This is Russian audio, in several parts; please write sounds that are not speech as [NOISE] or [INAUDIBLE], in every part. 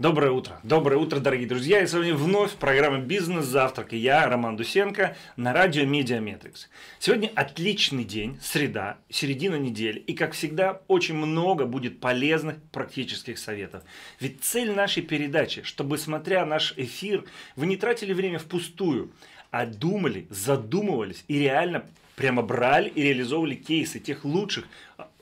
Доброе утро. Доброе утро, дорогие друзья. И с вами вновь программа «Бизнес Завтрак» и я, Роман Дусенко, на радио «Медиаметрикс». Сегодня отличный день, среда, середина недели. И, как всегда, очень много будет полезных практических советов. Ведь цель нашей передачи, чтобы, смотря наш эфир, вы не тратили время впустую, а думали, задумывались и реально прямо брали и реализовывали кейсы тех лучших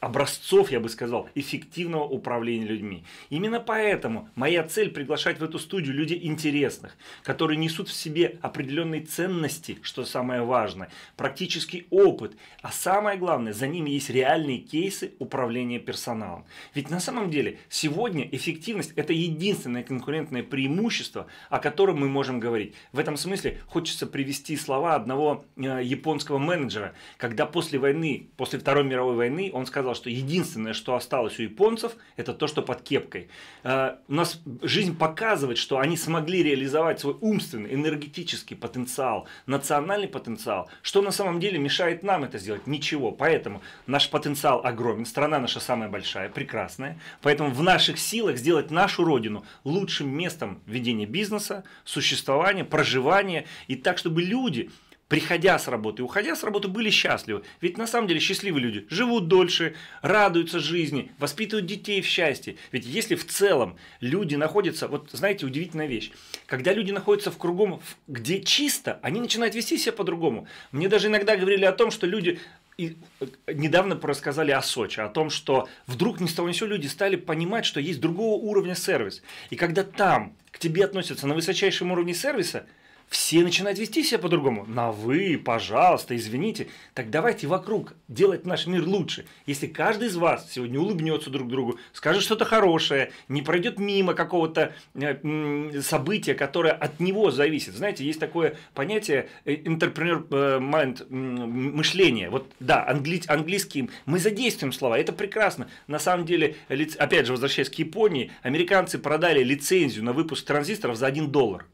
образцов, я бы сказал, эффективного управления людьми. Именно поэтому моя цель приглашать в эту студию людей интересных, которые несут в себе определенные ценности, что самое важное, практический опыт, а самое главное, за ними есть реальные кейсы управления персоналом. Ведь на самом деле сегодня эффективность – это единственное конкурентное преимущество, о котором мы можем говорить. В этом смысле хочется привести слова одного э, японского менеджера, когда после войны, после Второй мировой войны он сказал, сказал, что единственное, что осталось у японцев, это то, что под кепкой. Э, у нас жизнь показывает, что они смогли реализовать свой умственный, энергетический потенциал, национальный потенциал. Что на самом деле мешает нам это сделать? Ничего. Поэтому наш потенциал огромен, страна наша самая большая, прекрасная. Поэтому в наших силах сделать нашу родину лучшим местом ведения бизнеса, существования, проживания и так, чтобы люди приходя с работы и уходя с работы, были счастливы. Ведь на самом деле счастливые люди живут дольше, радуются жизни, воспитывают детей в счастье. Ведь если в целом люди находятся, вот знаете, удивительная вещь, когда люди находятся в кругом, где чисто, они начинают вести себя по-другому. Мне даже иногда говорили о том, что люди и э, недавно рассказали о Сочи, о том, что вдруг ни с того ни сего люди стали понимать, что есть другого уровня сервис. И когда там к тебе относятся на высочайшем уровне сервиса – все начинают вести себя по-другому. На вы, пожалуйста, извините. Так давайте вокруг делать наш мир лучше. Если каждый из вас сегодня улыбнется друг другу, скажет что-то хорошее, не пройдет мимо какого-то э, события, которое от него зависит. Знаете, есть такое понятие э, entrepreneur mind мышление. Вот да, англи, английским мы задействуем слова, это прекрасно. На самом деле, опять же, возвращаясь к Японии, американцы продали лицензию на выпуск транзисторов за 1 доллар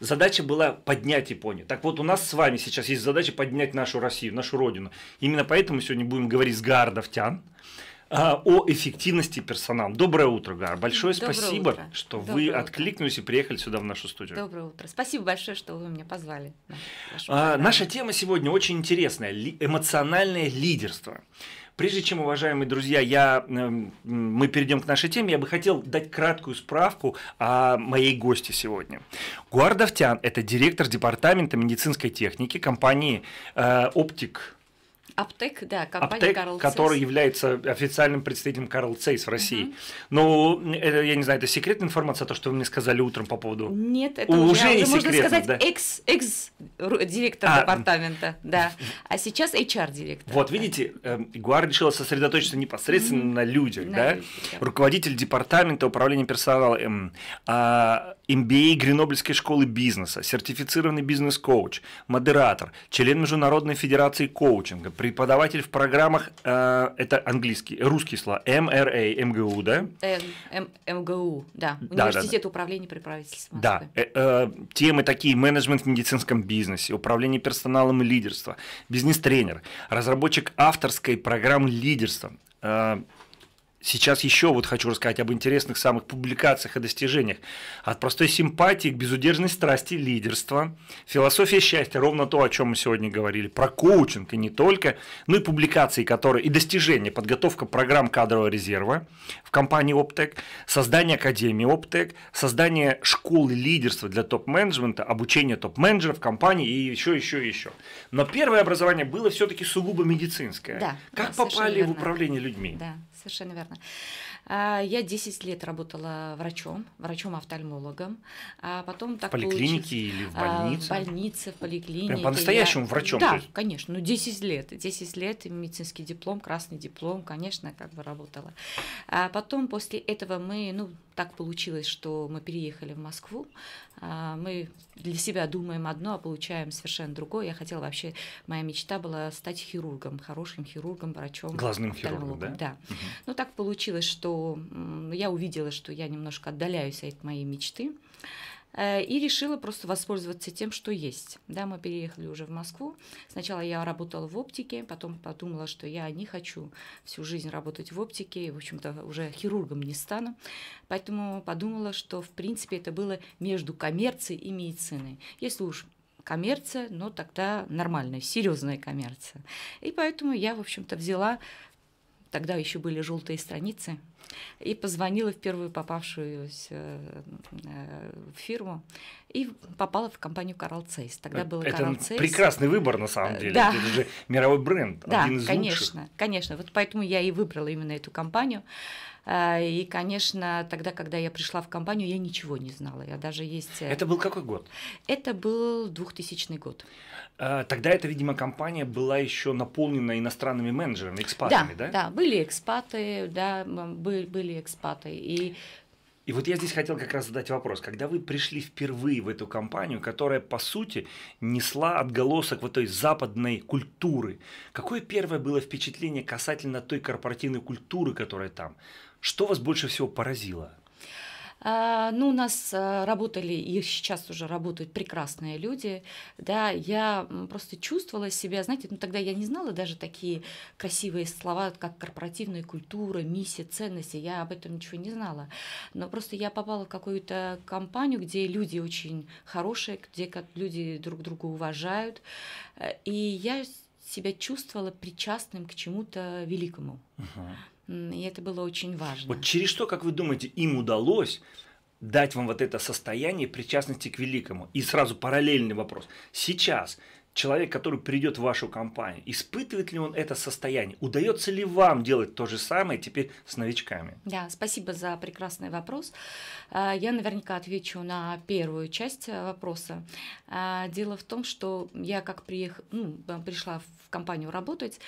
задача была поднять Японию. Так вот, у нас с вами сейчас есть задача поднять нашу Россию, нашу родину. Именно поэтому сегодня будем говорить с Гаар Давтян а, о эффективности персонала. Доброе утро, Гар. Большое Доброе спасибо, утро. что Доброе вы утро. откликнулись и приехали сюда в нашу студию. Доброе утро. Спасибо большое, что вы меня позвали. На а, наша тема сегодня очень интересная. Эмоциональное лидерство. Прежде чем, уважаемые друзья, я, эм, мы перейдем к нашей теме, я бы хотел дать краткую справку о моей гости сегодня. Гуардовтян – это директор департамента медицинской техники компании э, «Оптик» Аптек, да, компания Аптек, Карл который является официальным представителем Карл Цейс в России. Угу. Ну, это, я не знаю, это секретная информация, то, что вы мне сказали утром по поводу... Нет, это уже, уже не можно секретно, сказать, да? экс, экс-директор а, департамента, да, а сейчас HR-директор. Вот, да. видите, эм, Гуар решила сосредоточиться непосредственно угу. на людях, на да? Люди, Руководитель департамента управления персоналом эм, а, MBA Гренобельской школы бизнеса, сертифицированный бизнес-коуч, модератор, член Международной федерации коучинга, преподаватель в программах, э, это английский, русский слова, МРА, МГУ, да? М, МГУ, да, университет да, да, управления при правительстве Да, э, э, темы такие, менеджмент в медицинском бизнесе, управление персоналом и лидерство, бизнес-тренер, разработчик авторской программы лидерства, э, Сейчас еще вот хочу рассказать об интересных самых публикациях и достижениях. От простой симпатии к безудержной страсти лидерства. Философия счастья, ровно то, о чем мы сегодня говорили, про коучинг и не только, ну и публикации, которые, и достижения, подготовка программ кадрового резерва в компании Optec создание Академии Optec создание школы лидерства для топ-менеджмента, обучение топ-менеджеров компании и еще, еще, еще. Но первое образование было все-таки сугубо медицинское. Да, как да, попали в управление людьми? Да совершенно верно. А, я 10 лет работала врачом, врачом-офтальмологом, а потом так В поликлинике или в а, больнице? В больнице, в поликлинике. Прям по-настоящему я... врачом? Да, конечно, ну 10 лет, 10 лет, медицинский диплом, красный диплом, конечно, как бы работала. А потом после этого мы, ну, так получилось, что мы переехали в Москву, а, мы для себя думаем одно, а получаем совершенно другое. Я хотела вообще, моя мечта была стать хирургом, хорошим хирургом, врачом. Глазным хирургом, да? Да. Угу. Ну, так получилось, что я увидела, что я немножко отдаляюсь от моей мечты. Uh, Э, и решила просто воспользоваться тем, что есть. Да, мы переехали уже в Москву. Сначала я работала в оптике, потом подумала, что я не хочу всю жизнь работать в оптике, и, в общем-то, уже хирургом не стану. Поэтому подумала, что, в принципе, это было между коммерцией и медициной. Если уж коммерция, но тогда нормальная, серьезная коммерция. И поэтому я, в общем-то, взяла, тогда еще были желтые страницы, и позвонила в первую попавшуюся э, фирму и попала в компанию Coral Case. Тогда э, было Это Coral Case. прекрасный выбор, на самом э, деле. Да. Это же мировой бренд, [LAUGHS] да, один из конечно, лучших. конечно. Вот поэтому я и выбрала именно эту компанию. И, конечно, тогда, когда я пришла в компанию, я ничего не знала. Я даже есть... Это был какой год? Это был 2000 год. Тогда эта, видимо, компания была еще наполнена иностранными менеджерами, экспатами, да? Да, да были экспаты, да, были были экспаты. И и вот я здесь хотел как раз задать вопрос. Когда вы пришли впервые в эту компанию, которая, по сути, несла отголосок вот той западной культуры, какое первое было впечатление касательно той корпоративной культуры, которая там? Что вас больше всего поразило? А, ну, у нас э, работали и сейчас уже работают прекрасные люди. Да, я просто чувствовала себя, знаете, ну тогда я не знала даже такие красивые слова, как корпоративная культура, миссия, ценности. Я об этом ничего не знала. Но просто я попала в какую-то компанию, где люди очень хорошие, где как люди друг друга уважают. Э, и я себя чувствовала причастным к чему-то великому. Uh-huh. И это было очень важно. Вот через что, как вы думаете, им удалось дать вам вот это состояние причастности к великому? И сразу параллельный вопрос. Сейчас человек, который придет в вашу компанию, испытывает ли он это состояние? Удается ли вам делать то же самое теперь с новичками? Да, спасибо за прекрасный вопрос. А, я наверняка отвечу на первую часть э, вопроса. А, дело в том, что я как приех... ну, пришла в компанию работать,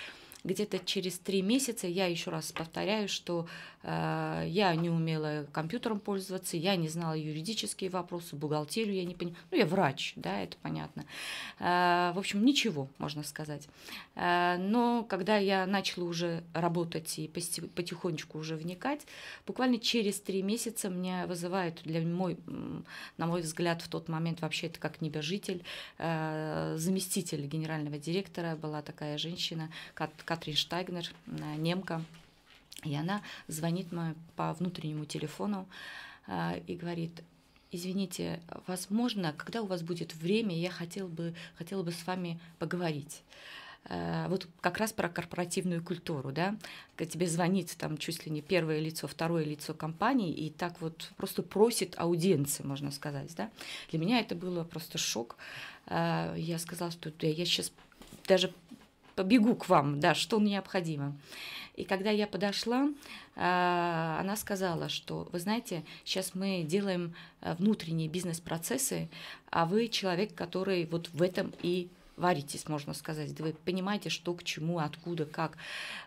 где-то через три месяца, я еще раз повторяю, что э, я не умела компьютером пользоваться, я не знала юридические вопросы, бухгалтерию я не понимала. Ну, я врач, да, это понятно. Э, в общем, ничего, можно сказать. Э, но когда я начала уже работать и потихонечку уже вникать, буквально через три месяца меня вызывает для мой, на мой взгляд, в тот момент вообще это как небожитель, э, заместитель генерального директора была такая женщина, как Катрин Штайгнер, э, немка, и она звонит мне по внутреннему телефону э, и говорит, извините, возможно, когда у вас будет время, я хотела бы, хотела бы с вами поговорить э, вот как раз про корпоративную культуру, да, когда тебе звонит там чуть ли не первое лицо, второе лицо компании и так вот просто просит аудиенции, можно сказать, да. Для меня это было просто шок. Я сказала, что я сейчас даже побегу к вам, да, что необходимо. И когда я подошла, а, она сказала, что, вы знаете, сейчас мы делаем э, внутренние бизнес-процессы, а вы человек, который вот в этом и варитесь, можно сказать. вы понимаете, что к чему, откуда, как.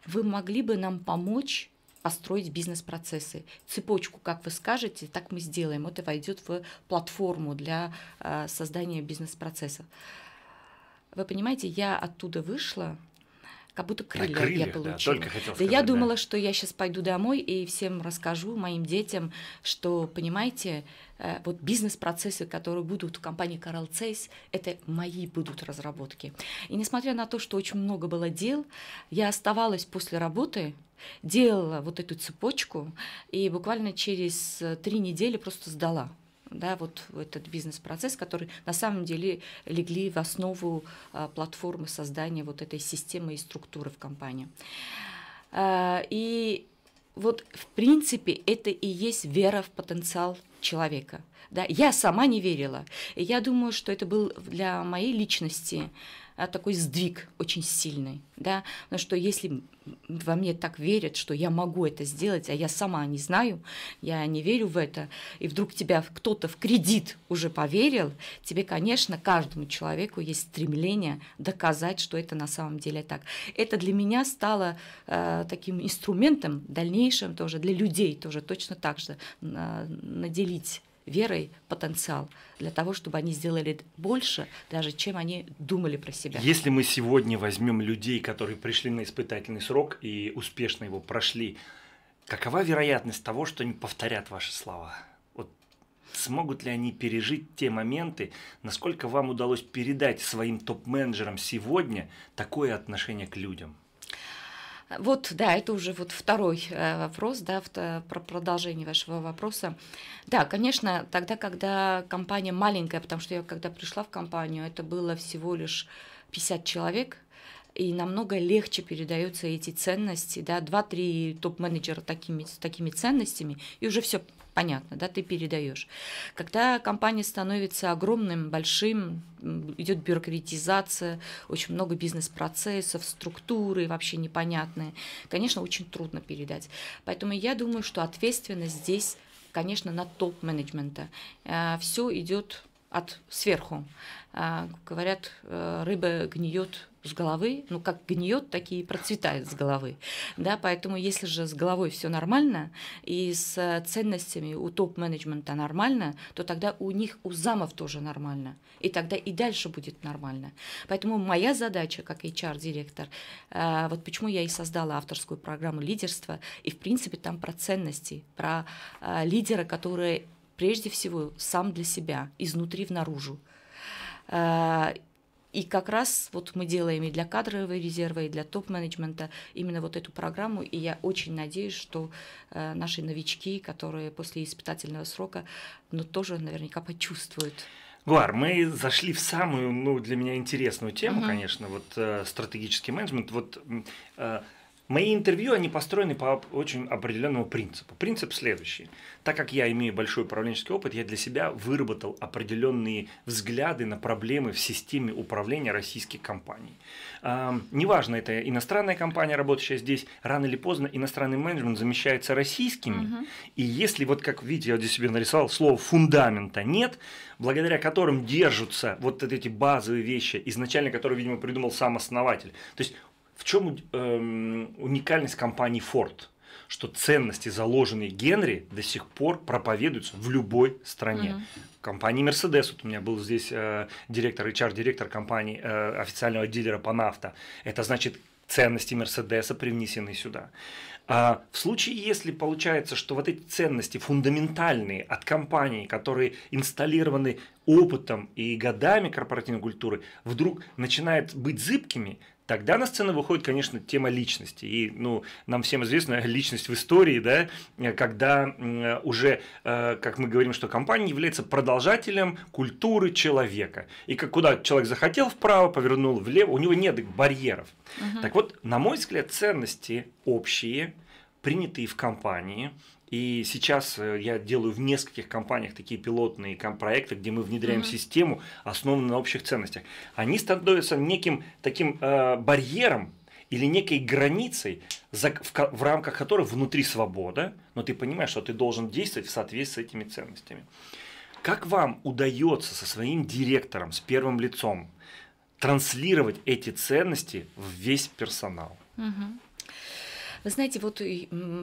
Вы могли бы нам помочь построить бизнес-процессы. Цепочку, как вы скажете, так мы сделаем. Это войдет в платформу для э, создания бизнес-процессов. Вы понимаете, я оттуда вышла, как будто крылья, На я получила. Да, только хотел сказать, да я думала, да. что я сейчас пойду домой и всем расскажу, моим детям, что, понимаете, э, вот бизнес-процессы, которые будут в компании Coral Case, это мои будут разработки. И несмотря на то, что очень много было дел, я оставалась после работы, делала вот эту цепочку и буквально через э, три недели просто сдала да, вот этот бизнес-процесс, который на самом деле легли в основу а, платформы создания вот этой системы и структуры в компании. А, и вот в принципе это и есть вера в потенциал человека. Да, я сама не верила. Я думаю, что это был для моей личности а, такой сдвиг очень сильный, да, потому что если во мне так верят, что я могу это сделать, а я сама не знаю, я не верю в это, и вдруг тебя кто-то в кредит уже поверил, тебе, конечно, каждому человеку есть стремление доказать, что это на самом деле так. Это для меня стало э, таким инструментом в дальнейшем тоже, для людей тоже точно так же э, наделить верой потенциал для того, чтобы они сделали больше, даже чем они думали про себя. Если мы сегодня возьмем людей, которые пришли на испытательный срок и успешно его прошли, какова вероятность того, что они повторят ваши слова? Вот смогут ли они пережить те моменты, насколько вам удалось передать своим топ-менеджерам сегодня такое отношение к людям? А, вот, да, это уже вот второй э, вопрос, да, э, про продолжение вашего вопроса. Да, конечно, тогда, когда компания маленькая, потому что я когда пришла в компанию, это было всего лишь 50 человек, и намного легче передаются эти ценности, да, два-три топ-менеджера такими, с такими ценностями, и уже все понятно, да, ты передаешь. Когда компания становится огромным, большим, идет бюрократизация, очень много бизнес-процессов, структуры вообще непонятные, конечно, очень трудно передать. Поэтому я думаю, что ответственность здесь, конечно, на топ-менеджмента. Э, все идет от сверху. Э, говорят, э, рыба гниет с головы, ну как гниет, такие и процветают с головы. Да, поэтому если же с головой все нормально и с э, ценностями у топ-менеджмента нормально, то тогда у них, у замов тоже нормально. И тогда и дальше будет нормально. Поэтому моя задача как HR-директор, э, вот почему я и создала авторскую программу лидерства, и в принципе там про ценности, про э, лидера, который прежде всего сам для себя, изнутри в наружу. И как раз вот мы делаем и для кадрового резерва, и для топ-менеджмента именно вот эту программу. И я очень надеюсь, что э, наши новички, которые после испытательного срока, ну, тоже наверняка почувствуют. Гуар, мы зашли в самую, ну, для меня интересную тему, угу. конечно, вот э, стратегический менеджмент. Вот э, Мои интервью, они построены по очень определенному принципу. Принцип следующий. Так как я имею большой управленческий опыт, я для себя выработал определенные взгляды на проблемы в системе управления российских компаний. Неважно, это иностранная компания, работающая здесь, рано или поздно иностранный менеджмент замещается российскими. Угу. И если, вот как видите, я здесь себе нарисовал, слово фундамента нет, благодаря которым держатся вот эти базовые вещи, изначально которые, видимо, придумал сам основатель. То есть в чем эм, уникальность компании Ford? Что ценности, заложенные Генри, до сих пор проповедуются в любой стране. Угу. В компании Mercedes, вот у меня был здесь э, директор, HR-директор компании, э, официального дилера по нафта. Это значит, ценности Мерседеса привнесены сюда. А в случае, если получается, что вот эти ценности фундаментальные от компании, которые инсталированы опытом и годами корпоративной культуры, вдруг начинают быть зыбкими, Тогда на сцену выходит, конечно, тема личности. И ну, нам всем известна [LAUGHS] личность в истории, да, когда уже, э, как мы говорим, что компания является продолжателем культуры человека. И как, куда человек захотел вправо, повернул влево, у него нет барьеров. Угу. Так вот, на мой взгляд, ценности общие, принятые в компании – и сейчас э, я делаю в нескольких компаниях такие пилотные проекты, где мы внедряем mm-hmm. систему, основанную на общих ценностях. Они становятся неким таким э, барьером или некой границей, за, в, в рамках которой внутри свобода, но ты понимаешь, что ты должен действовать в соответствии с этими ценностями. Как вам удается со своим директором, с первым лицом, транслировать эти ценности в весь персонал? Угу. Вы знаете, вот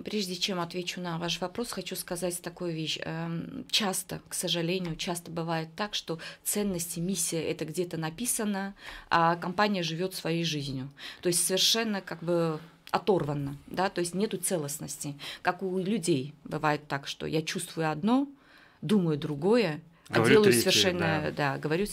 прежде чем отвечу на ваш вопрос, хочу сказать такую вещь. Эм, часто, к сожалению, часто бывает так, что ценности, миссия это где-то написано, а компания живет своей жизнью. То есть совершенно как бы оторванно, да, то есть нету целостности. Как у людей бывает так, что я чувствую одно, думаю другое, а говорю делаю третье, совершенно, да. да, говорю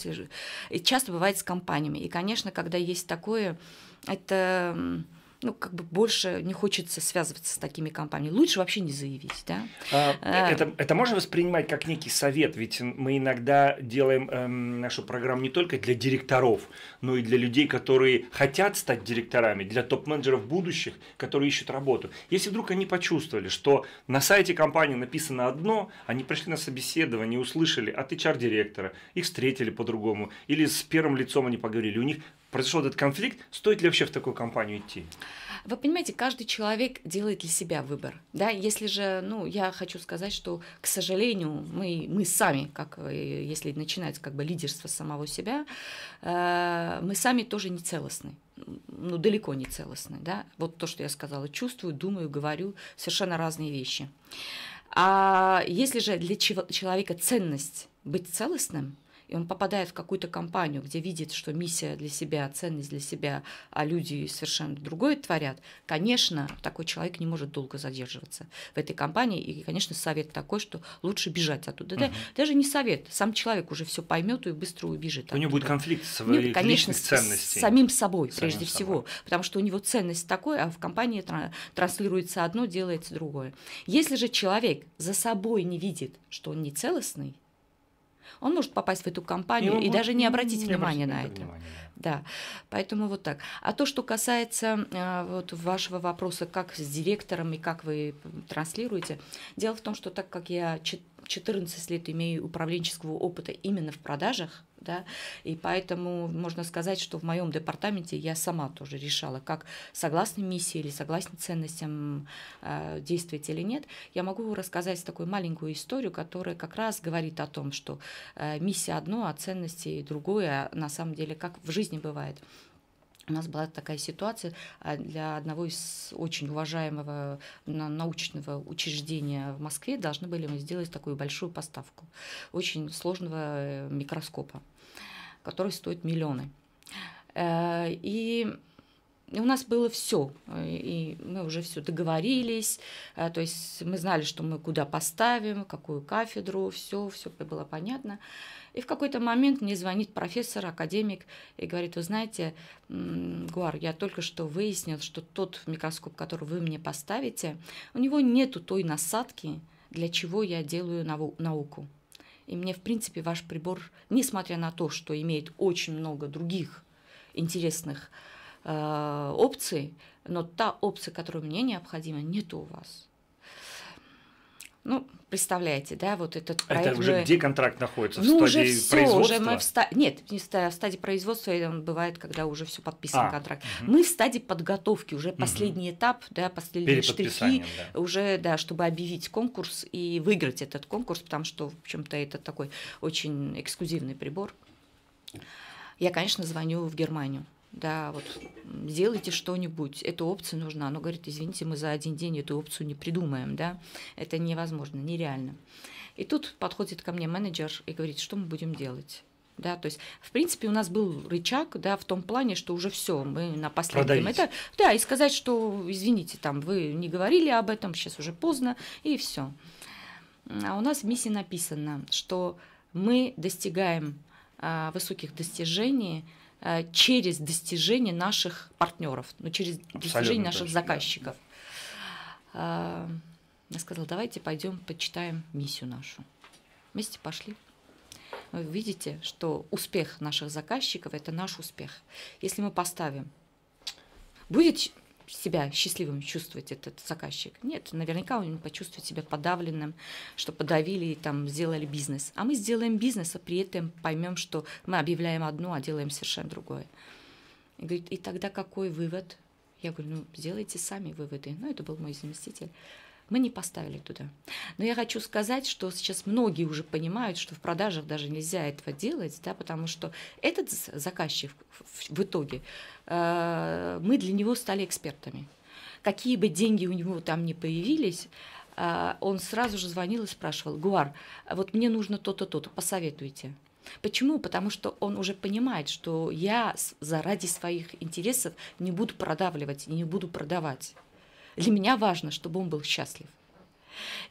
И часто бывает с компаниями. И, конечно, когда есть такое, это ну, как бы больше не хочется связываться с такими компаниями. Лучше вообще не заявить, да? А, э. это, это можно воспринимать как некий совет, ведь мы иногда делаем эм, нашу программу не только для директоров, но и для людей, которые хотят стать директорами, для топ-менеджеров будущих, которые ищут работу. Если вдруг они почувствовали, что на сайте компании написано одно, они пришли на собеседование, услышали от HR-директора, их встретили по-другому, или с первым лицом они поговорили, у них произошел этот конфликт, стоит ли вообще в такую компанию идти? Вы понимаете, каждый человек делает для себя выбор. Да? Если же, ну, я хочу сказать, что, к сожалению, мы, мы сами, как, э, если начинается как бы лидерство самого себя, э, мы сами тоже не целостны ну, далеко не целостны, да, вот то, что я сказала, чувствую, думаю, говорю, совершенно разные вещи. А если же для человека ценность быть целостным – и он попадает в какую-то компанию, где видит, что миссия для себя, ценность для себя, а люди совершенно другое творят, конечно, такой человек не может долго задерживаться в этой компании. И, конечно, совет такой, что лучше бежать оттуда. Угу. Да, даже не совет, сам человек уже все поймет и быстро убежит. У оттуда. него будет конфликт с ну, своих него, конечно, личных ценностей. С самим собой, самим прежде собой. всего. Потому что у него ценность такой, а в компании транслируется одно, делается другое. Если же человек за собой не видит, что он не целостный, он может попасть в эту компанию и, и даже не обратить внимания на это. Внимания. Да, поэтому вот так. А то, что касается а, вот вашего вопроса, как с директором и как вы транслируете, дело в том, что так как я чит 14 лет имею управленческого опыта именно в продажах, да, и поэтому можно сказать, что в моем департаменте я сама тоже решала, как согласно миссии или согласно ценностям э, действовать или нет. Я могу рассказать такую маленькую историю, которая как раз говорит о том, что э, миссия одно, а ценности другое, а на самом деле, как в жизни бывает у нас была такая ситуация а, для одного из очень уважаемого научного учреждения в Москве. Должны были мы сделать такую большую поставку очень сложного э, микроскопа, который стоит миллионы. Э, и у нас было все, и мы уже все договорились, э, то есть мы знали, что мы куда поставим, какую кафедру, все, все было понятно. И в какой-то момент мне звонит профессор, академик, и говорит, вы знаете, Гуар, я только что выяснил, что тот микроскоп, который вы мне поставите, у него нету той насадки, для чего я делаю науку. И мне, в принципе, ваш прибор, несмотря на то, что имеет очень много других интересных э, опций, но та опция, которая мне необходима, нет у вас. Ну, представляете, да, вот этот проект. Это уже где контракт находится? Ну, стадии уже все, производства? уже мы в ста... Нет, не в а стадии производства, он бывает, когда уже все подписан а, контракт. Угу. Мы в стадии подготовки, уже последний угу. этап, да, последние штрихи, да. уже, да, чтобы объявить конкурс и выиграть этот конкурс, потому что, в общем-то, это такой очень эксклюзивный прибор. Я, конечно, звоню в Германию да, вот сделайте что-нибудь, эта опция нужна. Она говорит, извините, мы за один день эту опцию не придумаем, да, это невозможно, нереально. И тут подходит ко мне менеджер и говорит, что мы будем делать. Да, то есть, в принципе, у нас был рычаг, да, в том плане, что уже все, мы на последнем это, да, и сказать, что, извините, там, вы не говорили об этом, сейчас уже поздно, и все. А у нас в миссии написано, что мы достигаем а, высоких достижений Э, через достижение наших партнеров, ну, через Абсолютно достижение наших точно, заказчиков. Да. Э, я сказала, давайте пойдем почитаем миссию нашу. Вместе пошли. Вы видите, что успех наших заказчиков – это наш успех. Если мы поставим, будет себя счастливым чувствовать этот заказчик. Нет, наверняка он почувствует себя подавленным, что подавили и там сделали бизнес. А мы сделаем бизнес, а при этом поймем, что мы объявляем одно, а делаем совершенно другое. И говорит, и тогда какой вывод? Я говорю, ну, сделайте сами выводы. Ну, это был мой заместитель мы не поставили туда. Но я хочу сказать, что сейчас многие уже понимают, что в продажах даже нельзя этого делать, да, потому что этот заказчик в итоге, э, мы для него стали экспертами. Какие бы деньги у него там ни появились, э, он сразу же звонил и спрашивал, Гуар, вот мне нужно то-то, то-то, посоветуйте. Почему? Потому что он уже понимает, что я заради своих интересов не буду продавливать, не буду продавать. Для меня важно, чтобы он был счастлив.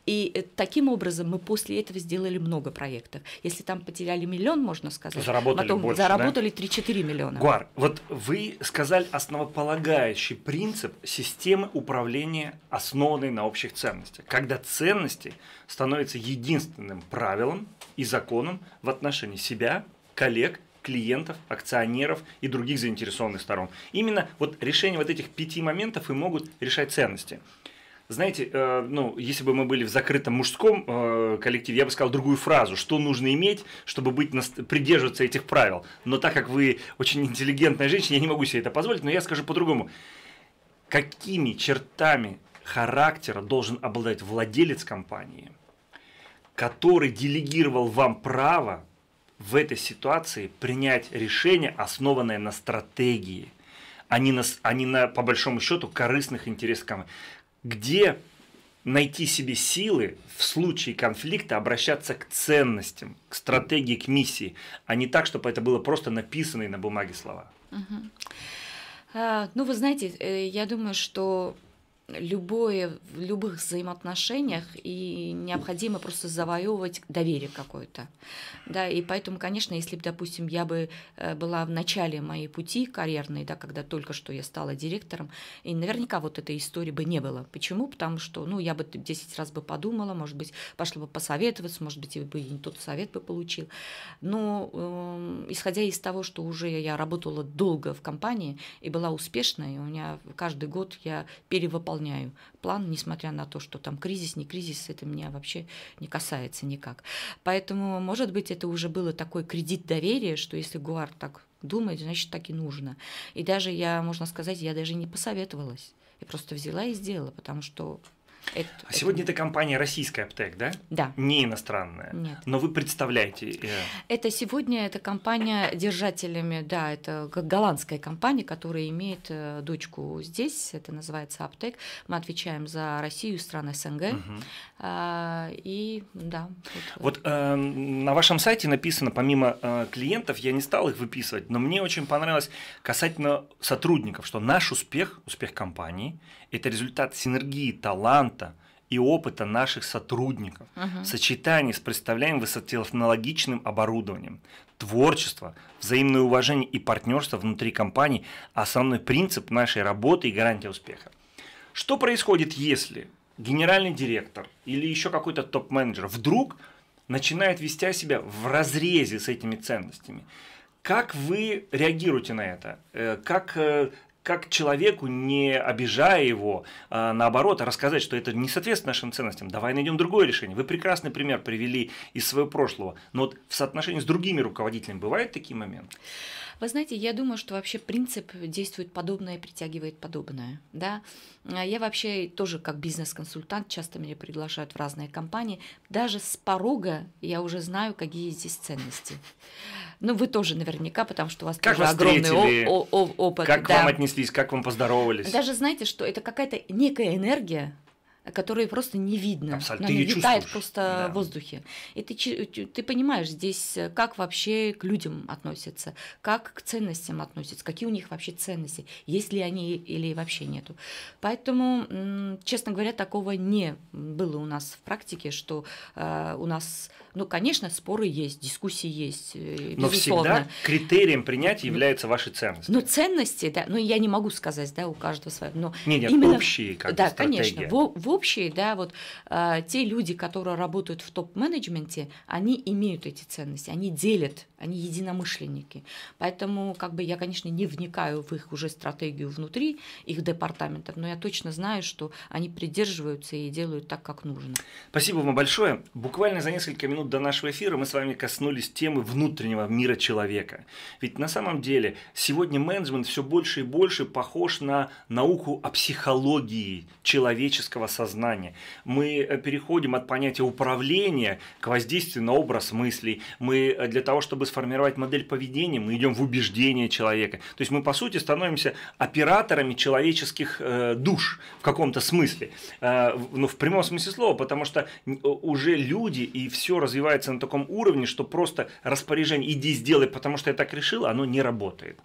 И э, таким образом мы после этого сделали много проектов. Если там потеряли миллион, можно сказать, заработали потом больше, заработали да? 3-4 миллиона. Гуар, вот вы сказали основополагающий принцип системы управления, основанной на общих ценностях, когда ценности становятся единственным правилом и законом в отношении себя, коллег клиентов, акционеров и других заинтересованных сторон. Именно вот решение вот этих пяти моментов и могут решать ценности знаете, э, ну, если бы мы были в закрытом мужском э, коллективе, я бы сказал другую фразу, что нужно иметь, чтобы быть придерживаться этих правил. Но так как вы очень интеллигентная женщина, я не могу себе это позволить, но я скажу по-другому. Какими чертами характера должен обладать владелец компании, который делегировал вам право в этой ситуации принять решение, основанное на стратегии, а не на, а не на по большому счету, корыстных интересах Где найти себе силы в случае конфликта обращаться к ценностям, к стратегии, к миссии, а не так, чтобы это было просто написанные на бумаге слова. Угу. А, ну, вы знаете, э, я думаю, что любое, в любых взаимоотношениях и необходимо просто завоевывать доверие какое-то. Да, и поэтому, конечно, если бы, допустим, я бы э, была в начале моей пути карьерной, да, когда только что я стала директором, и наверняка вот этой истории бы не было. Почему? Потому что, ну, я бы 10 раз бы подумала, может быть, пошла бы посоветоваться, может быть, и бы не тот совет бы получил. Но э, исходя из того, что уже я работала долго в компании и была успешной, у меня каждый год я перевыполняла выполняю план, несмотря на то, что там кризис, не кризис, это меня вообще не касается никак. Поэтому, может быть, это уже было такой кредит доверия, что если Гуар так думает, значит, так и нужно. И даже я, можно сказать, я даже не посоветовалась. Я просто взяла и сделала, потому что это, а сегодня это компания российская Аптек, да? Да. Не иностранная. Нет. Но вы представляете. Э... Это сегодня эта компания держателями, да, это голландская компания, которая имеет э, дочку здесь, это называется Аптек. Мы отвечаем за Россию, страны СНГ. Угу. А, и да. Вот, э, вот э, на вашем сайте написано, помимо э, клиентов, я не стал их выписывать, но мне очень понравилось касательно сотрудников, что наш успех, успех компании, это результат синергии таланта и опыта наших сотрудников угу. в сочетании с представляем высокотехнологичным оборудованием. Творчество, взаимное уважение и партнерство внутри компании – основной принцип нашей работы и гарантия успеха. Что происходит, если генеральный директор или еще какой-то топ-менеджер вдруг начинает вести себя в разрезе с этими ценностями? Как вы реагируете на это? Э, как э, как человеку, не обижая его, а, наоборот, рассказать, что это не соответствует нашим ценностям, давай найдем другое решение. Вы прекрасный пример привели из своего прошлого, но вот в соотношении с другими руководителями бывают такие моменты? Вы знаете, я думаю, что вообще принцип действует подобное, притягивает подобное. Да? А я вообще тоже как бизнес-консультант, часто меня приглашают в разные компании. Даже с порога я уже знаю, какие здесь ценности. Ну, вы тоже наверняка, потому что у вас как тоже вас огромный встретили? опыт. Как да. вам отнесли приветствовались, как вам поздоровались. Даже знаете, что это какая-то некая энергия, которые просто не видно. Абсолютно. Они витают просто да. в воздухе. И ты, ты понимаешь здесь, как вообще к людям относятся, как к ценностям относятся, какие у них вообще ценности, есть ли они или вообще нету. Поэтому, честно говоря, такого не было у нас в практике, что э, у нас, ну, конечно, споры есть, дискуссии есть, э, Но безусловно. всегда критерием принятия ну, являются ваши ценности. Ну, ценности, да, ну, я не могу сказать, да, у каждого свое, но... Не, нет, именно, общие как да, конечно, в, в общие, да, вот э, те люди, которые работают в топ-менеджменте, они имеют эти ценности, они делят, они единомышленники. Поэтому, как бы, я, конечно, не вникаю в их уже стратегию внутри их департаментов, но я точно знаю, что они придерживаются и делают так, как нужно. Спасибо вам большое. Буквально за несколько минут до нашего эфира мы с вами коснулись темы внутреннего мира человека. Ведь на самом деле сегодня менеджмент все больше и больше похож на науку о психологии человеческого сознания. Мы э, переходим от понятия управления к воздействию на образ мыслей. Мы э, для того, чтобы сформировать модель поведения, мы идем в убеждение человека. То есть мы, по сути, становимся операторами человеческих э, душ в каком-то смысле. Ну, в прямом смысле слова, потому что уже люди и все развивается на таком уровне, что просто распоряжение «иди сделай, потому что я так решил», оно не работает.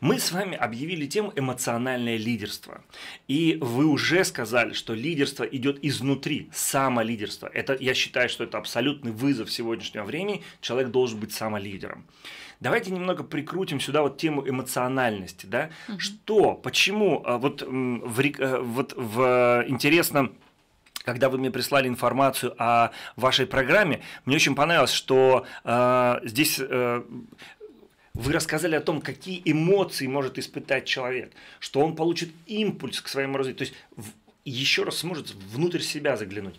Мы с вами объявили тему эмоциональное лидерство. И вы уже сказали, что лидерство идет изнутри, самолидерство. Это, я считаю, что это абсолютный вызов сегодняшнего времени. Человек должен быть самолидером. Давайте немного прикрутим сюда вот тему эмоциональности. Да? Угу. Что, почему, а, э, вот в, вот э, в интересном когда вы мне прислали информацию о вашей программе, мне очень понравилось, что а, э, здесь вы рассказали о том, какие эмоции может испытать человек, что он получит импульс к своему развитию, то есть еще раз сможет внутрь себя заглянуть.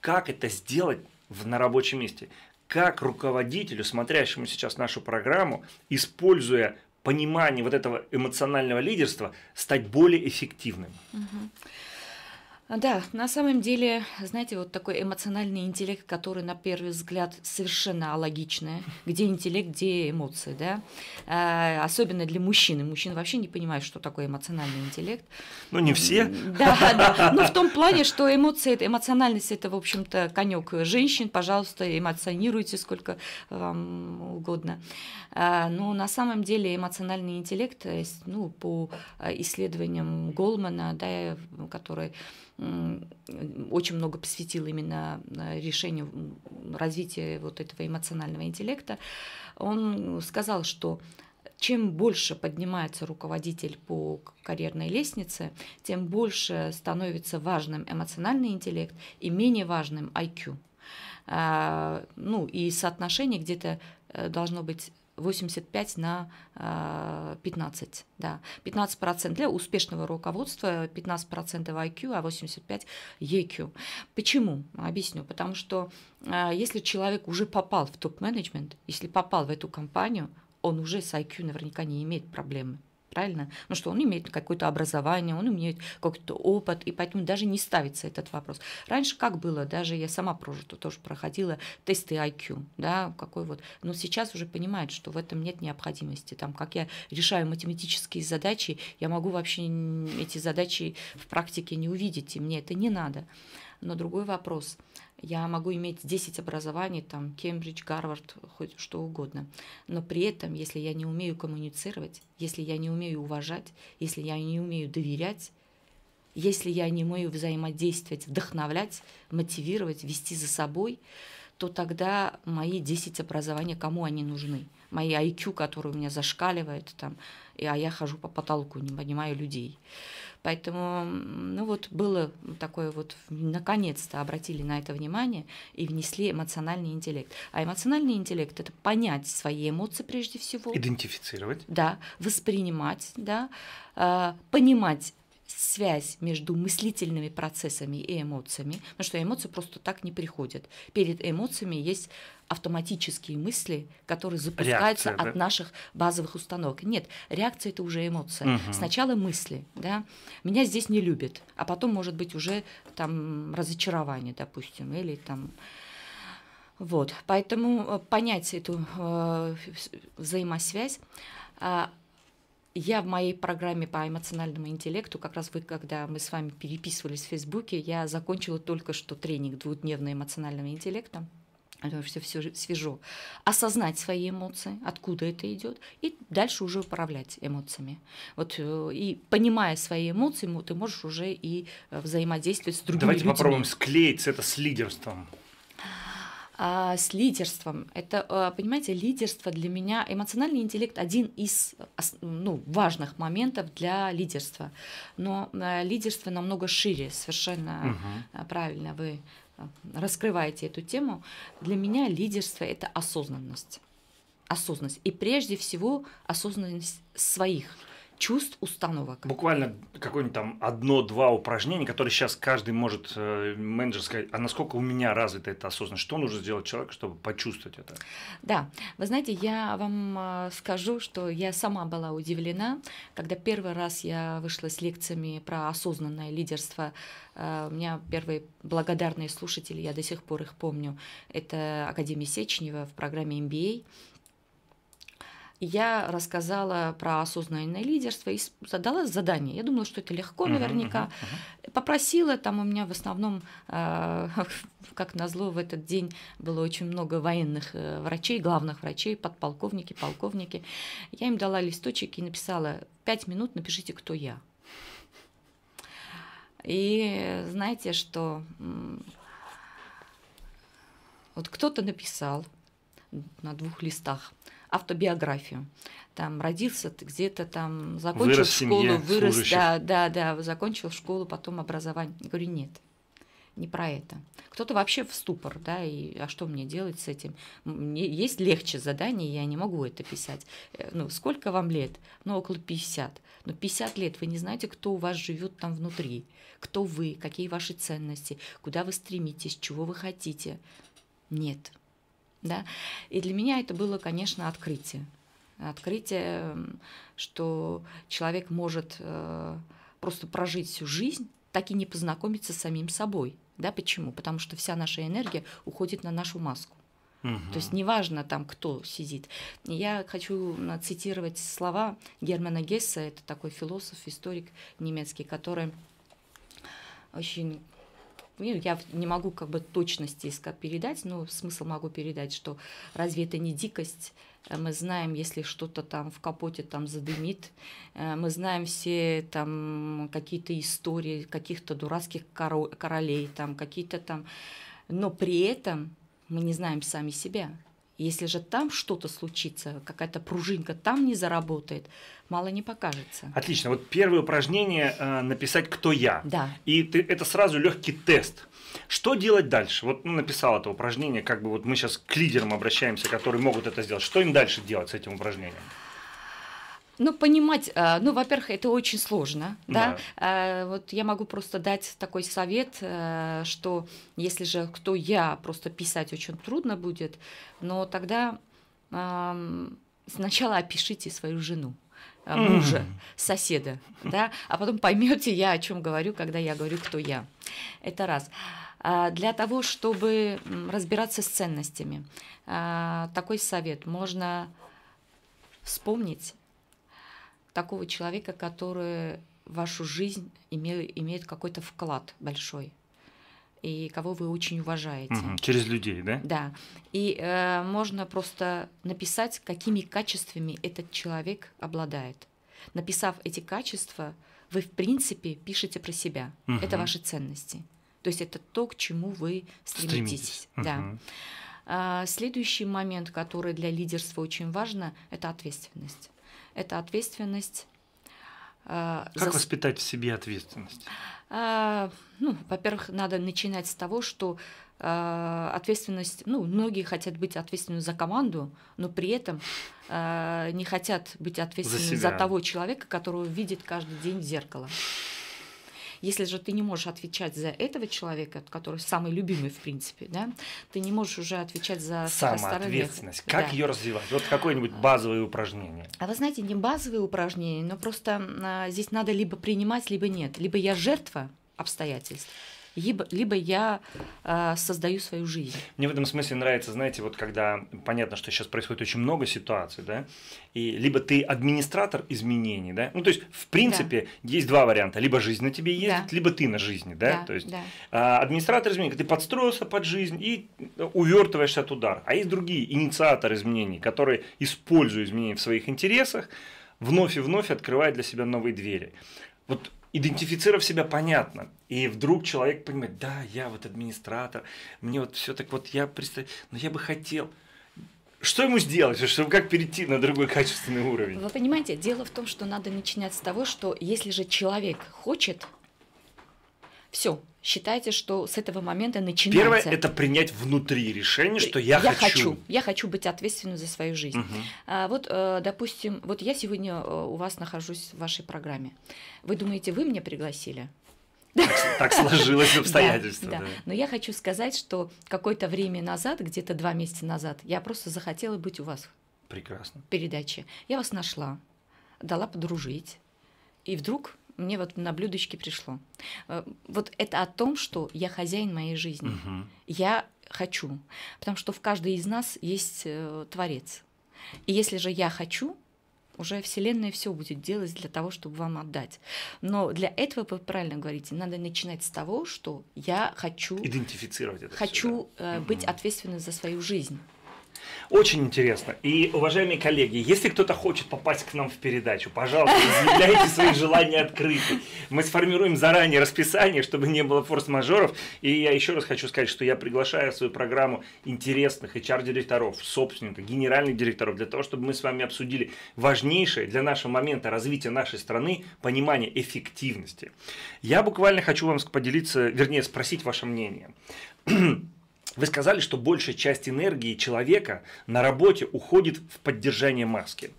Как это сделать в, на рабочем месте? Как руководителю, смотрящему сейчас нашу программу, используя понимание вот этого эмоционального лидерства, стать более эффективным? Угу. А, да, на самом деле, знаете, вот такой эмоциональный интеллект, который на первый взгляд совершенно алогичный, где интеллект, где эмоции, да, а, особенно для мужчины. Мужчины вообще не понимают, что такое эмоциональный интеллект. Ну не все. Да, да. Но ну, в том плане, что эмоции, эмоциональность это, в общем-то, конек женщин. Пожалуйста, эмоционируйте сколько вам эм, угодно. А, Но ну, на самом деле эмоциональный интеллект, э, ну по э, исследованиям Голмана, да, э, который Э, очень много посвятил именно э, решению развития вот этого эмоционального интеллекта, он сказал, что чем больше поднимается руководитель по карьерной лестнице, тем больше становится важным эмоциональный интеллект и менее важным IQ. А, ну и соотношение где-то э, должно быть 85 на 15. А, да. 15% для успешного руководства, 15% IQ, а 85 EQ. Почему? Объясню. Потому что а, если человек уже попал в топ-менеджмент, если попал в эту компанию, он уже с IQ наверняка не имеет проблемы правильно? Ну что, он имеет какое-то образование, он имеет какой-то опыт, и поэтому даже не ставится этот вопрос. Раньше как было, даже я сама прожита, тоже проходила тесты IQ, да, какой вот, но сейчас уже понимают, что в этом нет необходимости, там, как я решаю математические задачи, я могу вообще эти задачи в практике не увидеть, и мне это не надо. Но другой вопрос. Я могу иметь 10 образований, там, Кембридж, Гарвард, хоть что угодно. Но при этом, если я не умею коммуницировать, если я не умею уважать, если я не умею доверять, если я не умею взаимодействовать, вдохновлять, мотивировать, вести за собой, то тогда мои 10 образований кому они нужны? Мои IQ, которые у меня зашкаливают, там, а я хожу по потолку, не понимаю людей. Поэтому, ну вот было такое вот, наконец-то обратили на это внимание и внесли эмоциональный интеллект. А эмоциональный интеллект – это понять свои эмоции прежде всего. Идентифицировать. Да, воспринимать, да, а, понимать, связь между мыслительными процессами и эмоциями, потому что эмоции просто так не приходят. Перед эмоциями есть автоматические мысли, которые запускаются реакция, от да? наших базовых установок. Нет, реакция это уже эмоция. Угу. Сначала мысли, да, меня здесь не любят, а потом может быть уже там разочарование, допустим, или там вот, поэтому э, понять эту э, взаимосвязь. А, я в моей программе по эмоциональному интеллекту, как раз вы, когда мы с вами переписывались в Фейсбуке, я закончила только что тренинг двухдневный эмоционального интеллекта все, все свежо, осознать свои эмоции, откуда это идет, и дальше уже управлять эмоциями. Вот э, и понимая свои эмоции, ты можешь уже и э, взаимодействовать с другими Давайте людьми. попробуем склеить это с лидерством. А, с лидерством. Это, э, понимаете, лидерство для меня, эмоциональный интеллект один из ну, важных моментов для лидерства. Но лидерство намного шире, совершенно угу. правильно вы Э, раскрываете эту тему, для меня лидерство – это осознанность. Осознанность. И прежде всего осознанность своих – чувств установок. Буквально какое-нибудь там одно-два упражнения, которые сейчас каждый может э, менеджер сказать, а насколько у меня развита эта осознанность, что нужно сделать человеку, чтобы почувствовать это? Да, вы знаете, я вам э, скажу, что я сама была удивлена, когда первый раз я вышла с лекциями про осознанное лидерство, э, у меня первые благодарные слушатели, я до сих пор их помню, это Академия Сечнева в программе MBA, я рассказала про осознанное лидерство и задала задание. Я думала, что это легко наверняка. Uh-huh, uh-huh. Попросила, там у меня в основном, э, [LAUGHS] как назло, в этот день было очень много военных э, врачей, главных врачей, подполковники, полковники. Я им дала листочек и написала «Пять минут напишите, кто я». И знаете, что вот кто-то написал на двух листах – автобиографию. Там родился ты где-то там, закончил вырос школу, семье, вырос, служащих. да, да, да, закончил школу, потом образование. Я говорю, нет, не про это. Кто-то вообще в ступор, да, и а что мне делать с этим? Мне есть легче задание, я не могу это писать. Э, ну, сколько вам лет? Ну, около 50. Но 50 лет вы не знаете, кто у вас живет там внутри, кто вы, какие ваши ценности, куда вы стремитесь, чего вы хотите. Нет, да? И для меня это было, конечно, открытие. Открытие, что человек может э, просто прожить всю жизнь, так и не познакомиться с самим собой. Да, почему? Потому что вся наша энергия уходит на нашу маску. Угу. То есть неважно там, кто сидит. Я хочу цитировать слова Германа Гесса, это такой философ, историк немецкий, который очень ну, я не могу как бы точности искать передать, но смысл могу передать, что разве это не дикость? Э, мы знаем, если что-то там в капоте там задымит, э, мы знаем все там какие-то истории каких-то дурацких королей, там какие-то там, но при этом мы не знаем сами себя. Если же там что-то случится, какая-то пружинка там не заработает, мало не покажется. Отлично. Вот первое упражнение э, написать «Кто я?». Да. И ты, это сразу легкий тест. Что делать дальше? Вот ну, написал это упражнение, как бы вот мы сейчас к лидерам обращаемся, которые могут это сделать. Что им дальше делать с этим упражнением? Ну, понимать, э, ну, во-первых, это очень сложно, да. да? Э, вот я могу просто дать такой совет, э, что если же кто я, просто писать очень трудно будет, но тогда сначала опишите свою жену мужа, соседа, да, а потом поймете я, о чем говорю, когда я говорю, кто я. Это раз. А, для того, чтобы разбираться с ценностями, такой совет можно вспомнить такого человека, который в вашу жизнь имел, имеет какой-то вклад большой и кого вы очень уважаете. Угу, через людей, да? Да. И э, можно просто написать, какими качествами этот человек обладает. Написав эти качества, вы в принципе пишете про себя. Угу. Это ваши ценности. То есть это то, к чему вы стремитесь. стремитесь. Да. Угу. А, следующий момент, который для лидерства очень важно, это ответственность это ответственность. Э, как за... воспитать в себе ответственность? Э, ну, во-первых, надо начинать с того, что э, ответственность, ну, многие хотят быть ответственными за команду, но при этом не хотят быть ответственными за, за того человека, которого видит каждый день в зеркало. Если же ты не можешь отвечать за этого человека, который самый любимый, в принципе, да, ты не можешь уже отвечать за Самоответственность. Как да. ее развивать? Вот какое-нибудь а. базовое упражнение. А вы знаете, не базовые упражнения, но просто а, здесь надо либо принимать, либо нет. Либо я жертва обстоятельств, либо, либо я э, создаю свою жизнь. Мне в этом смысле нравится, знаете, вот когда понятно, что сейчас происходит очень много ситуаций, да, и либо ты администратор изменений, да, ну то есть в принципе да. есть два варианта, либо жизнь на тебе ездит, да. либо ты на жизни, да, да то есть да. Э, администратор изменений, ты подстроился под жизнь и увертываешься от удара, а есть другие инициаторы изменений, которые используют изменения в своих интересах, вновь и вновь открывает для себя новые двери. Вот идентифицировав себя, понятно. И вдруг человек понимает, да, я вот администратор, мне вот все так вот, я представляю, но я бы хотел. Что ему сделать, чтобы как перейти на другой качественный уровень? Вы понимаете, дело в том, что надо начинать с того, что если же человек хочет, все, считайте, что с этого момента начинается. Первое – это принять внутри решение, что я, я хочу. хочу. Я хочу быть ответственным за свою жизнь. Угу. А, вот, э, допустим, вот я сегодня э, у вас нахожусь в вашей программе. Вы думаете, вы меня пригласили? Так, сложилось обстоятельства. Да, Но я хочу сказать, что какое-то время назад, где-то два месяца назад, я просто захотела быть у вас. Прекрасно. передаче. Я вас нашла, дала подружить, и вдруг мне вот на блюдочке пришло. Э, вот это о том, что я хозяин моей жизни. Угу. Я хочу. Потому что в каждой из нас есть э, Творец. И если же я хочу, уже Вселенная все будет делать для того, чтобы вам отдать. Но для этого, вы правильно говорите, надо начинать с того, что я хочу... Идентифицировать это. Хочу все, да? Э, быть угу. ответственной за свою жизнь. Очень интересно. И, уважаемые коллеги, если кто-то хочет попасть к нам в передачу, пожалуйста, заявляйте свои желания открыты. Мы сформируем заранее расписание, чтобы не было форс-мажоров. И я еще раз хочу сказать, что я приглашаю в свою программу интересных HR-директоров, собственников, генеральных директоров, для того, чтобы мы с вами обсудили важнейшее для нашего момента развития нашей страны понимание эффективности. Я буквально хочу вам поделиться, вернее, спросить ваше мнение. Вы сказали, что большая часть энергии человека на работе уходит в поддержание маски.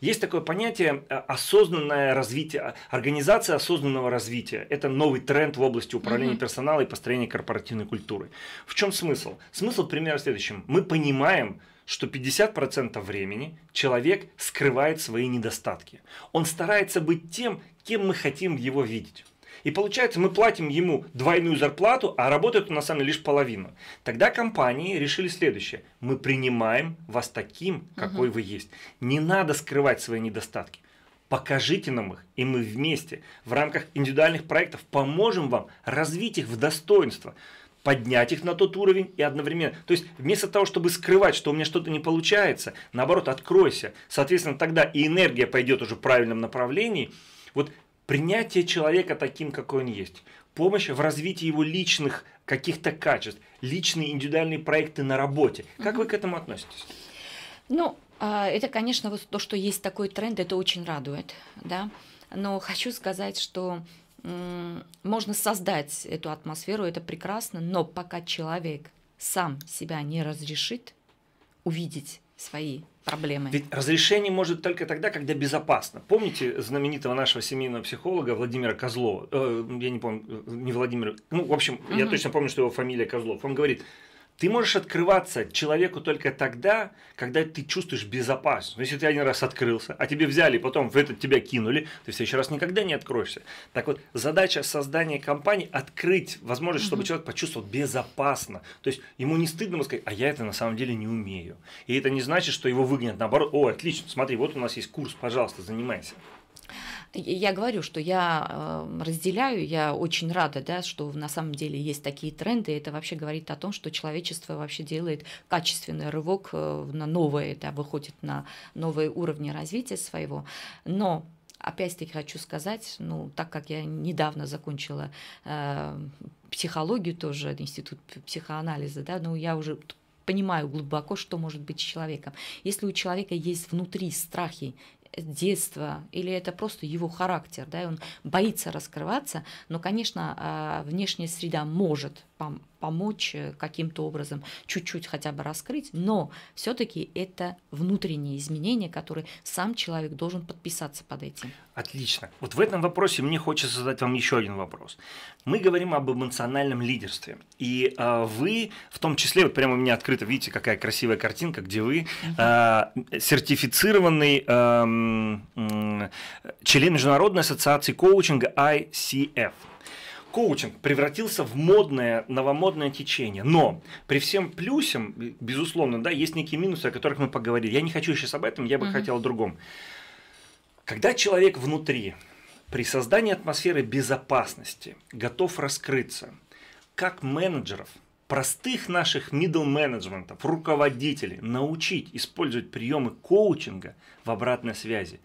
Есть такое понятие э, осознанное развитие, а, организация осознанного развития. Это новый тренд в области управления mm-hmm. персонала и построения корпоративной культуры. В чем смысл? Смысл примерно в следующем. Мы понимаем, что 50% времени человек скрывает свои недостатки. Он старается быть тем, кем мы хотим его видеть. И получается, мы платим ему двойную зарплату, а работает он на самом деле лишь половину. Тогда компании решили следующее. Мы принимаем вас таким, какой угу. вы есть. Не надо скрывать свои недостатки. Покажите нам их, и мы вместе в рамках индивидуальных проектов поможем вам развить их в достоинство поднять их на тот уровень и одновременно. То есть вместо того, чтобы скрывать, что у меня что-то не получается, наоборот, откройся. Соответственно, тогда и энергия пойдет уже в правильном направлении. Вот принятие человека таким, какой он есть, помощь в развитии его личных каких-то качеств, личные индивидуальные проекты на работе. Как вы к этому относитесь? Ну, а, это, конечно, вот то, что есть такой тренд, это очень радует, да. Но хочу сказать, что можно создать эту атмосферу, это прекрасно, но пока человек сам себя не разрешит увидеть свои проблемы. Ведь разрешение может только тогда, когда безопасно. Помните знаменитого нашего семейного психолога Владимира Козлова? Э, я не помню, э, не Владимир, ну, в общем, угу. я точно помню, что его фамилия Козлов. Он говорит, ты можешь открываться человеку только тогда, когда ты чувствуешь безопасность. Но ну, если ты один раз открылся, а тебе взяли, потом в этот тебя кинули, ты в следующий раз никогда не откроешься. Так вот, задача создания компании – открыть возможность, чтобы человек почувствовал безопасно. То есть, ему не стыдно сказать, а я это на самом деле не умею. И это не значит, что его выгонят. Наоборот, о, отлично, смотри, вот у нас есть курс, пожалуйста, занимайся. Я говорю, что я эм, разделяю, я очень рада, да, что на самом деле есть такие тренды. Это вообще говорит о том, что человечество вообще делает качественный рывок э, на новое, да, выходит на новые уровни развития своего. Но опять-таки хочу сказать, ну, так как я недавно закончила э, психологию тоже, институт психоанализа, да, ну, я уже понимаю глубоко, что может быть с человеком. Если у человека есть внутри страхи детства, или это просто его характер, да, и он боится раскрываться, но, конечно, а, внешняя среда может пом- помочь э, каким-то образом, чуть-чуть хотя бы раскрыть, но все-таки это внутренние изменения, которые сам человек должен подписаться под этим. Отлично. Вот в этом вопросе мне хочется задать вам еще один вопрос. Мы говорим об эмоциональном лидерстве, и э, вы, в том числе, вот прямо у меня открыто, видите, какая красивая картинка, где вы э, сертифицированный э, э, член Международной ассоциации коучинга ICF коучинг превратился в модное, новомодное течение. Но при всем плюсем, безусловно, да, есть некие минусы, о которых мы поговорили. Я не хочу сейчас об этом, я бы mm-hmm. хотел о другом. Когда человек внутри, при создании атмосферы безопасности, готов раскрыться, как менеджеров, простых наших middle менеджментов, руководителей научить использовать приемы коучинга в обратной связи.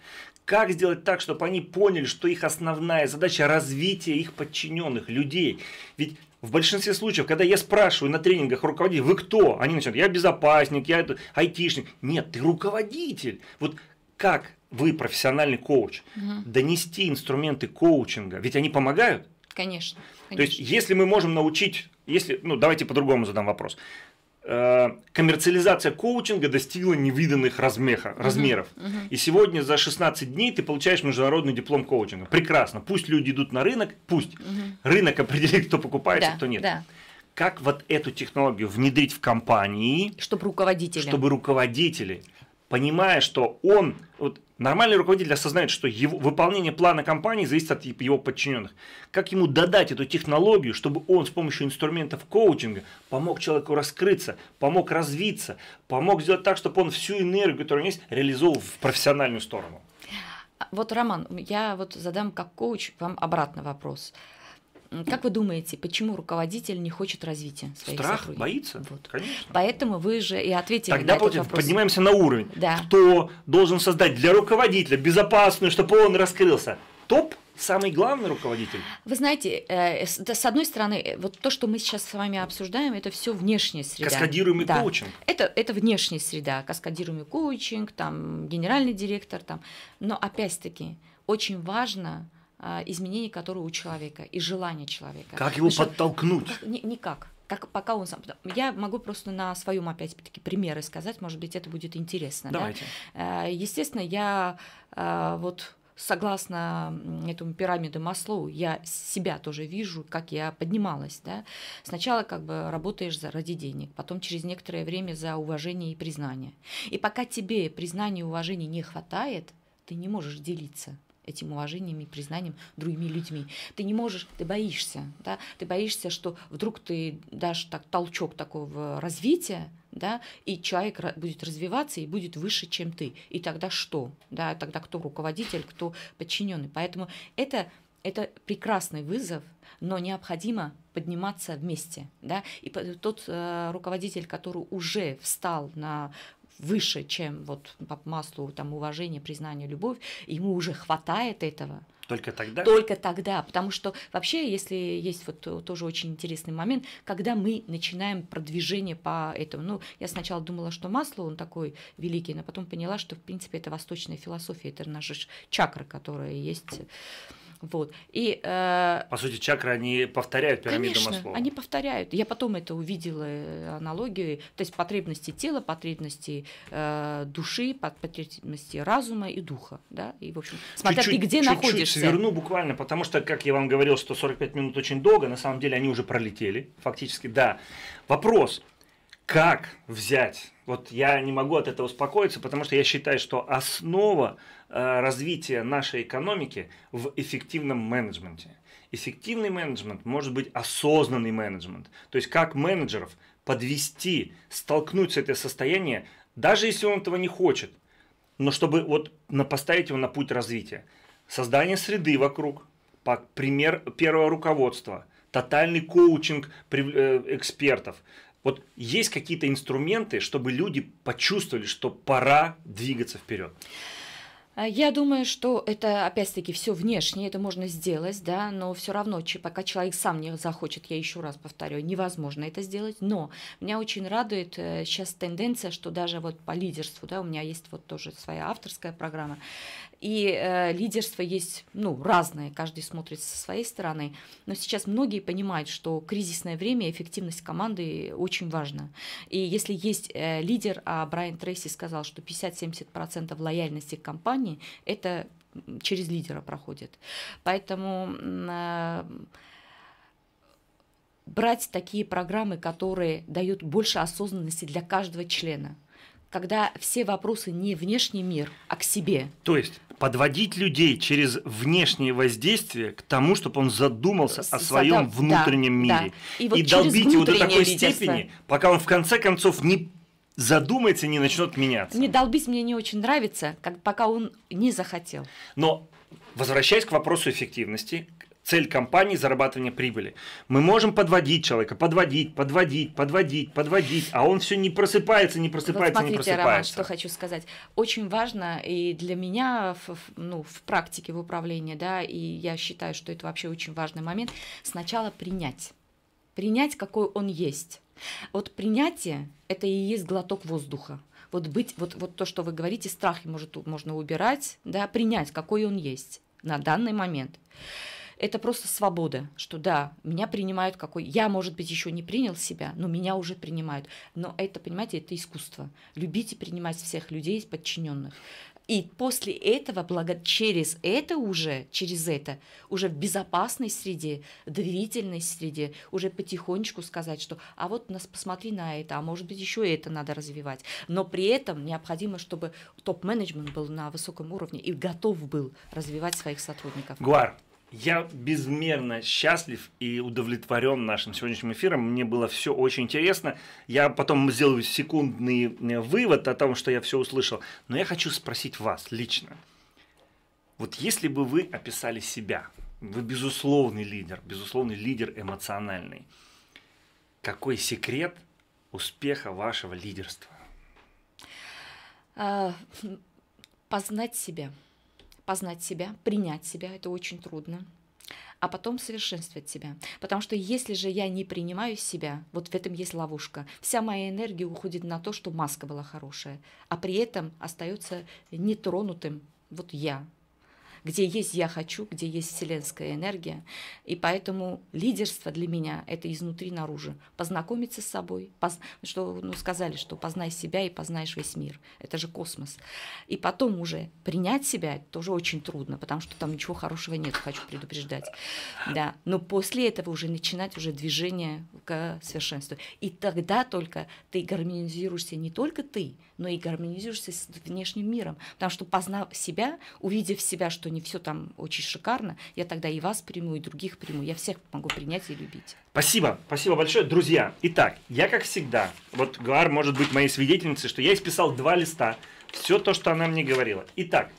Как сделать так, чтобы они поняли, что их основная задача – развитие их подчиненных, людей? Ведь в большинстве случаев, когда я спрашиваю на тренингах руководителей, вы кто? Они начинают, я безопасник, я айтишник. Нет, ты руководитель. Вот как вы, профессиональный коуч, угу. донести инструменты коучинга? Ведь они помогают? Конечно, конечно. То есть, если мы можем научить, если, ну, давайте по-другому задам вопрос. Э, коммерциализация коучинга достигла невиданных размеха, uh-huh, размеров. Uh-huh. И сегодня за 16 дней ты получаешь международный диплом коучинга. Прекрасно. Пусть люди идут на рынок, пусть. Uh-huh. Рынок определит, кто покупается, да, а кто нет. Да. Как вот эту технологию внедрить в компании, чтобы руководители, чтобы руководители, понимая, что он, вот Нормальный руководитель осознает, что его, выполнение плана компании зависит от его подчиненных. Как ему додать эту технологию, чтобы он с помощью инструментов коучинга помог человеку раскрыться, помог развиться, помог сделать так, чтобы он всю энергию, которая у него есть, реализовал в профессиональную сторону? А, вот, Роман, я вот задам как коуч вам обратный вопрос. Как вы думаете, почему руководитель не хочет развития своих Страх, боится. Вот. Конечно. Поэтому вы же и ответили Тогда, на этот вопрос. поднимаемся на уровень. Да. Кто должен создать для руководителя безопасную, чтобы он раскрылся? Топ самый главный руководитель? Вы знаете, э, с, с одной стороны, э, вот то, что мы сейчас с вами обсуждаем, это все внешняя среда. Каскадируемый да. коучинг. Это, это внешняя среда, каскадируемый коучинг, там, генеральный директор, там. Но опять-таки, очень важно а, изменений, которые у человека, и желания человека. Как его Потому подтолкнуть? Что, никак. Как, пока он сам. Я могу просто на своем, опять-таки, примеры сказать, может быть, это будет интересно. Давайте. Да? Естественно, я а, вот согласно этому пирамиду Маслоу, я себя тоже вижу, как я поднималась. Да? Сначала как бы работаешь за ради денег, потом через некоторое время за уважение и признание. И пока тебе признания и уважения не хватает, ты не можешь делиться этим уважением и признанием другими людьми. Ты не можешь, ты боишься, да, ты боишься, что вдруг ты дашь так толчок такого развития, да, и человек будет развиваться и будет выше, чем ты. И тогда что? Да, тогда кто руководитель, кто подчиненный. Поэтому это это прекрасный вызов, но необходимо подниматься вместе. Да? И тот э, руководитель, который уже встал на выше, чем вот по маслу там уважение, признание, любовь, ему уже хватает этого. Только тогда? Только тогда, потому что вообще, если есть вот э, тоже очень интересный момент, когда мы начинаем продвижение по этому, ну, я сначала думала, что масло, он такой великий, но потом поняла, что, в принципе, это восточная философия, это наша чакра, которая есть вот. И, э... По сути, чакры, они повторяют пирамиду Конечно, Маслова. они повторяют. Я потом это увидела, э, аналогию, то есть потребности тела, потребности э, души, потребности разума и духа. Да? И, в общем, смотря чуть-чуть, ты где чуть-чуть находишься. сверну буквально, потому что, как я вам говорил, что 45 минут очень долго, на самом деле они уже пролетели, фактически, да. Вопрос, как взять вот я не могу от этого успокоиться, потому что я считаю, что основа э, развития нашей экономики в эффективном менеджменте. Эффективный менеджмент может быть осознанный менеджмент. То есть как менеджеров подвести, столкнуть с это состояние, даже если он этого не хочет, но чтобы вот поставить его на путь развития. Создание среды вокруг, пример первого руководства, тотальный коучинг э, экспертов – вот есть какие-то инструменты, чтобы люди почувствовали, что пора двигаться вперед. А, я думаю, что это, опять-таки, все внешне, это можно сделать, да, но все равно, пока человек сам не захочет, я еще раз повторю, невозможно это сделать, но меня очень радует сейчас э, тенденция, что даже вот по лидерству, да, у меня есть вот тоже своя авторская программа, и э, лидерство есть, ну, разное, каждый смотрит со своей стороны. Но сейчас многие понимают, что кризисное время, и эффективность команды очень важна. И если есть э, лидер, а Брайан Трейси сказал, что 50-70% лояльности к компании – это через лидера проходит. Поэтому э, брать такие программы, которые дают больше осознанности для каждого члена, когда все вопросы не внешний мир, а к себе. То есть подводить людей через внешнее воздействие к тому, чтобы он задумался о своем задав... внутреннем да, мире. Да. И, вот и долбить его до такой лидерство. степени, пока он в конце концов не задумается, не начнет меняться. Не долбить мне не очень нравится, как, пока он не захотел. Но возвращаясь к вопросу эффективности, цель компании – зарабатывание прибыли. Мы можем подводить человека, подводить, подводить, подводить, подводить, а он все не просыпается, не просыпается, вот смотрите, не просыпается. Роман, что хочу сказать. Очень важно и для меня в, ну, в практике, в управлении, да, и я считаю, что это вообще очень важный момент, сначала принять. Принять, какой он есть. Вот принятие – это и есть глоток воздуха вот быть, вот, вот то, что вы говорите, страхи может, можно убирать, да, принять, какой он есть на данный момент это просто свобода, что да, меня принимают какой, я, может быть, еще не принял себя, но меня уже принимают. Но это, понимаете, это искусство. Любите принимать всех людей, подчиненных. И после этого, благо, через это уже, через это, уже в безопасной среде, доверительной среде, уже потихонечку сказать, что а вот нас посмотри на это, а может быть еще это надо развивать. Но при этом необходимо, чтобы топ-менеджмент был на высоком уровне и готов был развивать своих сотрудников. Гуар, я безмерно счастлив и удовлетворен нашим сегодняшним эфиром. Мне было все очень интересно. Я потом сделаю секундный э, вывод о том, что я все услышал. Но я хочу спросить вас лично. Вот если бы вы описали себя, вы безусловный лидер, безусловный лидер эмоциональный. Какой секрет успеха вашего лидерства? А, познать себя познать себя, принять себя, это очень трудно, а потом совершенствовать себя. Потому что если же я не принимаю себя, вот в этом есть ловушка. Вся моя энергия уходит на то, что маска была хорошая, а при этом остается нетронутым вот я, где есть «я хочу», где есть вселенская энергия. И поэтому лидерство для меня – это изнутри наружу. Познакомиться с собой, поз... что ну, сказали, что познай себя и познаешь весь мир. Это же космос. И потом уже принять себя – тоже очень трудно, потому что там ничего хорошего нет, хочу предупреждать. Да. Но после этого уже начинать уже движение к совершенству. И тогда только ты гармонизируешься не только ты, но и гармонизируешься с внешним миром. Потому что познав себя, увидев себя, что Казани, все там очень шикарно. Я тогда и вас приму, и других приму. Я всех могу принять и любить. Спасибо, спасибо большое. Друзья, итак, я как всегда, вот Гуар может быть моей свидетельницей, что я исписал два листа, все то, что она мне говорила. Итак,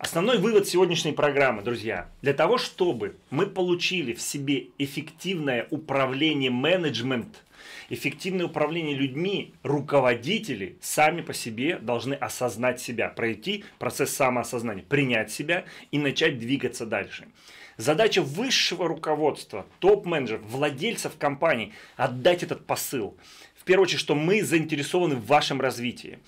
Основной вывод сегодняшней программы, друзья, для того, чтобы мы получили в себе эффективное управление менеджмент, эффективное управление людьми, руководители сами по себе должны осознать себя, пройти процесс самоосознания, принять себя и начать двигаться дальше. Задача высшего руководства, топ-менеджеров, владельцев компаний – отдать этот посыл. В первую очередь, что мы заинтересованы в вашем развитии.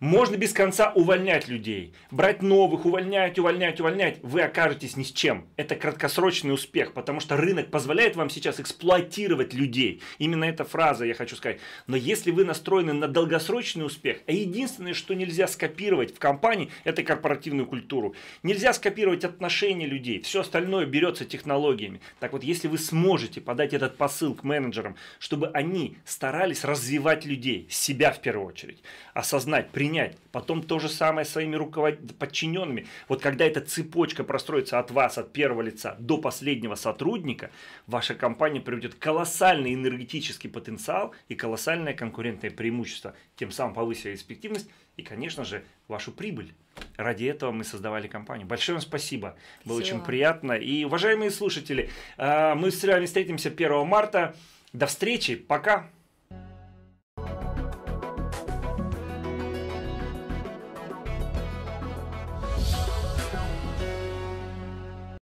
Можно без конца увольнять людей, брать новых, увольнять, увольнять, увольнять. Вы окажетесь ни с чем. Это краткосрочный успех, потому что рынок позволяет вам сейчас эксплуатировать людей. Именно эта фраза я хочу сказать. Но если вы настроены на долгосрочный успех, а единственное, что нельзя скопировать в компании, это корпоративную культуру. Нельзя скопировать отношения людей. Все остальное берется технологиями. Так вот, если вы сможете подать этот посыл к менеджерам, чтобы они старались развивать людей, себя в первую очередь, осознать, принять применять. Потом то же самое своими руковод... подчиненными. Вот когда эта цепочка простроится от вас, от первого лица до последнего сотрудника, ваша компания приведет колоссальный энергетический потенциал и колоссальное конкурентное преимущество. Тем самым повысив эффективность и, конечно же, вашу прибыль. Ради этого мы создавали компанию. Большое вам спасибо. Было очень приятно. И, уважаемые слушатели, а, мы с вами встретимся 1 марта. До встречи. Пока.